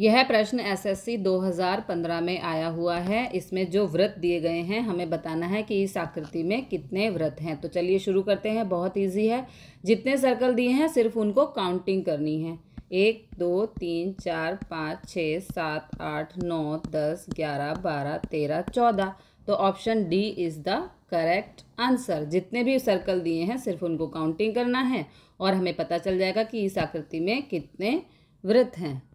यह प्रश्न एसएससी 2015 में आया हुआ है इसमें जो व्रत दिए गए हैं हमें बताना है कि इस आकृति में कितने व्रत हैं तो चलिए शुरू करते हैं बहुत इजी है जितने सर्कल दिए हैं सिर्फ उनको काउंटिंग करनी है एक दो तीन चार पाँच छः सात आठ नौ दस ग्यारह बारह तेरह चौदह तो option D is the correct answer जितने भी सर्कल दिए हैं सिर्फ उनको काउंटिंग करना है और हमें पता चल जाएगा कि इस आकृति में कितने व्रत हैं